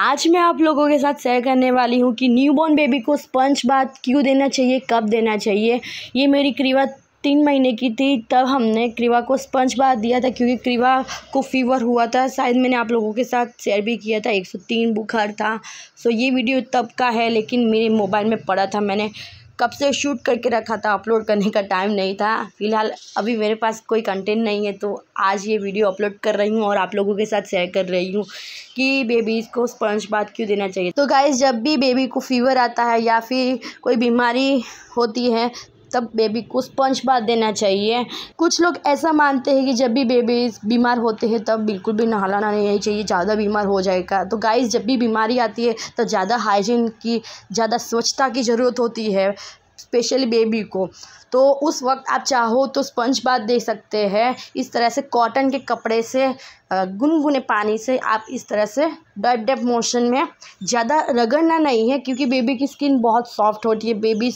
आज मैं आप लोगों के साथ शेयर करने वाली हूँ कि न्यूबॉर्न बेबी को स्पंज बात क्यों देना चाहिए कब देना चाहिए ये मेरी क्रीवा तीन महीने की थी तब हमने क्रीवा को स्पंज बात दिया था क्योंकि क्रीवा को फीवर हुआ था शायद मैंने आप लोगों के साथ शेयर भी किया था एक सौ तीन बुखार था सो ये वीडियो तब का है लेकिन मेरे मोबाइल में पड़ा था मैंने कब से शूट करके रखा था अपलोड करने का टाइम नहीं था फ़िलहाल अभी मेरे पास कोई कंटेंट नहीं है तो आज ये वीडियो अपलोड कर रही हूँ और आप लोगों के साथ शेयर कर रही हूँ कि बेबीज़ को स्पंज बात क्यों देना चाहिए तो गाइज़ जब भी बेबी को फीवर आता है या फिर कोई बीमारी होती है तब बेबी को स्पंज बाथ देना चाहिए कुछ लोग ऐसा मानते हैं कि जब भी बेबी बीमार होते हैं तब बिल्कुल भी नहलाना नहीं चाहिए ज़्यादा बीमार हो जाएगा तो गाइस जब भी बीमारी आती है तो ज़्यादा हाइजीन की ज़्यादा स्वच्छता की ज़रूरत होती है स्पेशली बेबी को तो उस वक्त आप चाहो तो स्पंज बात दे सकते हैं इस तरह से कॉटन के कपड़े से गुनगुने पानी से आप इस तरह से डप डब मोशन में ज़्यादा रगड़ना नहीं है क्योंकि बेबी की स्किन बहुत सॉफ्ट होती है बेबी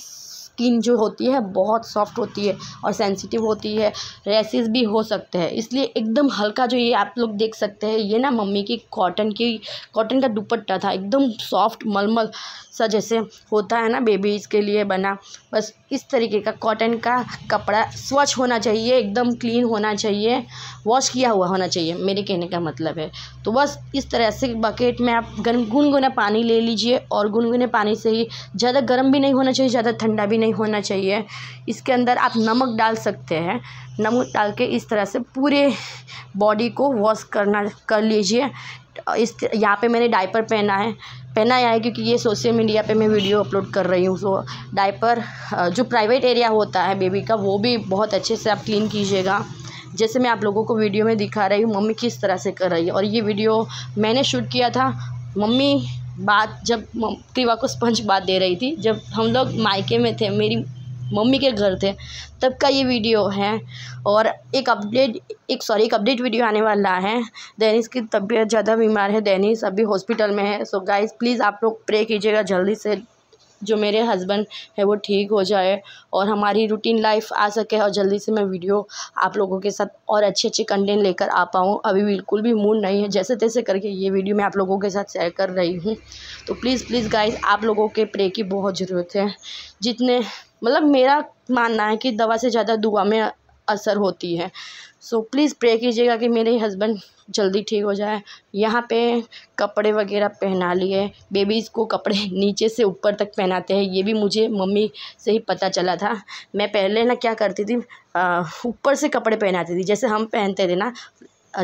स्किन जो होती है बहुत सॉफ्ट होती है और सेंसिटिव होती है रेसिस भी हो सकते हैं इसलिए एकदम हल्का जो ये आप लोग देख सकते हैं ये ना मम्मी की कॉटन की कॉटन का दुपट्टा था एकदम सॉफ्ट मलमल सा जैसे होता है ना बेबीज़ के लिए बना बस इस तरीके का कॉटन का कपड़ा स्वच्छ होना चाहिए एकदम क्लीन होना चाहिए वॉश किया हुआ होना चाहिए मेरे कहने का मतलब है तो बस इस तरह से बकेट में आप गर्म गुनगुना पानी ले लीजिए और गुनगुने पानी से ही ज़्यादा गर्म भी नहीं होना चाहिए ज़्यादा ठंडा भी नहीं नहीं होना चाहिए इसके अंदर आप नमक डाल सकते हैं नमक डाल के इस तरह से पूरे बॉडी को वॉश करना कर लीजिए इस यहाँ पे मैंने डायपर पहना है पहना है क्योंकि ये सोशल मीडिया पे मैं वीडियो अपलोड कर रही हूँ सो डायपर जो प्राइवेट एरिया होता है बेबी का वो भी बहुत अच्छे से आप क्लीन कीजिएगा जैसे मैं आप लोगों को वीडियो में दिखा रही हूँ मम्मी किस तरह से कर रही है और ये वीडियो मैंने शूट किया था मम्मी बात जब टीवा को स्पंज बात दे रही थी जब हम लोग मायके में थे मेरी मम्मी के घर थे तब का ये वीडियो है और एक अपडेट एक सॉरी एक अपडेट वीडियो आने वाला है दैनिस की तबीयत ज़्यादा बीमार है दैनिस अभी हॉस्पिटल में है सो गाइस प्लीज़ आप लोग प्रे कीजिएगा जल्दी से जो मेरे हस्बैंड है वो ठीक हो जाए और हमारी रूटीन लाइफ आ सके और जल्दी से मैं वीडियो आप लोगों के साथ और अच्छे अच्छे कंटेंट लेकर आ पाऊँ अभी बिल्कुल भी मूड नहीं है जैसे तैसे करके ये वीडियो मैं आप लोगों के साथ शेयर कर रही हूँ तो प्लीज़ प्लीज़ गाइज आप लोगों के प्रे की बहुत ज़रूरत है जितने मतलब मेरा मानना है कि दवा से ज़्यादा दुआ में असर होती है सो प्लीज़ प्रे कीजिएगा कि मेरे हस्बैंड जल्दी ठीक हो जाए यहाँ पे कपड़े वगैरह पहना लिए बेबीज़ को कपड़े नीचे से ऊपर तक पहनाते हैं ये भी मुझे मम्मी से ही पता चला था मैं पहले ना क्या करती थी ऊपर से कपड़े पहनाती थी जैसे हम पहनते थे ना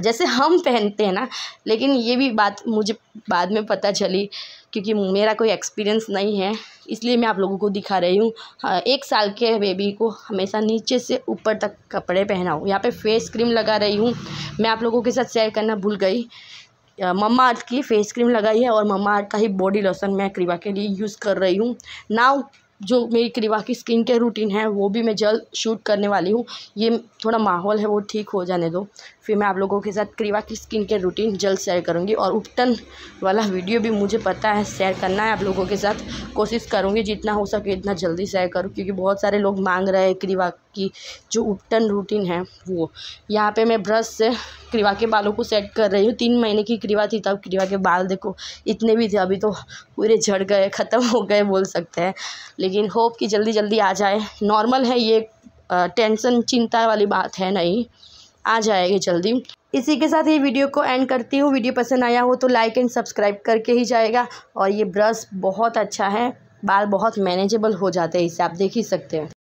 जैसे हम पहनते हैं ना लेकिन ये भी बात मुझे बाद में पता चली क्योंकि मेरा कोई एक्सपीरियंस नहीं है इसलिए मैं आप लोगों को दिखा रही हूँ हाँ, एक साल के बेबी को हमेशा नीचे से ऊपर तक कपड़े पहनाऊँ यहाँ पे फेस क्रीम लगा रही हूँ मैं आप लोगों के साथ शेयर करना भूल गई मम्मा अर्थ की फेस क्रीम लगाई है और मम्मा अर्थ का ही बॉडी लोशन मैं क्रीवा के लिए यूज़ कर रही हूँ नाउ जो मेरी क्रीवा की स्किन केयर रूटीन है वो भी मैं जल्द शूट करने वाली हूँ ये थोड़ा माहौल है वो ठीक हो जाने दो फिर मैं आप लोगों के साथ क्रीवा की स्किन केयर रूटीन जल्द शेयर करूँगी और उपटन वाला वीडियो भी मुझे पता है शेयर करना है आप लोगों के साथ कोशिश करूँगी जितना हो सके इतना जल्दी शेयर करूँ क्योंकि बहुत सारे लोग मांग रहे हैं क्रीवा की जो उपटन रूटीन है वो यहाँ पर मैं ब्रश से क्रीवा के बालों को सेट कर रही हूँ तीन महीने की क्रीवा थी तब क्रीवा के बाल देखो इतने भी थे अभी तो पूरे झड़ गए ख़त्म हो गए बोल सकते हैं लेकिन होप कि जल्दी जल्दी आ जाए नॉर्मल है ये टेंशन चिंता वाली बात है नहीं आ जाएगी जल्दी इसी के साथ ये वीडियो को एंड करती हूँ वीडियो पसंद आया हो तो लाइक एंड सब्सक्राइब करके ही जाएगा और ये ब्रश बहुत अच्छा है बाल बहुत मैनेजेबल हो जाते हैं इसे आप देख ही सकते हैं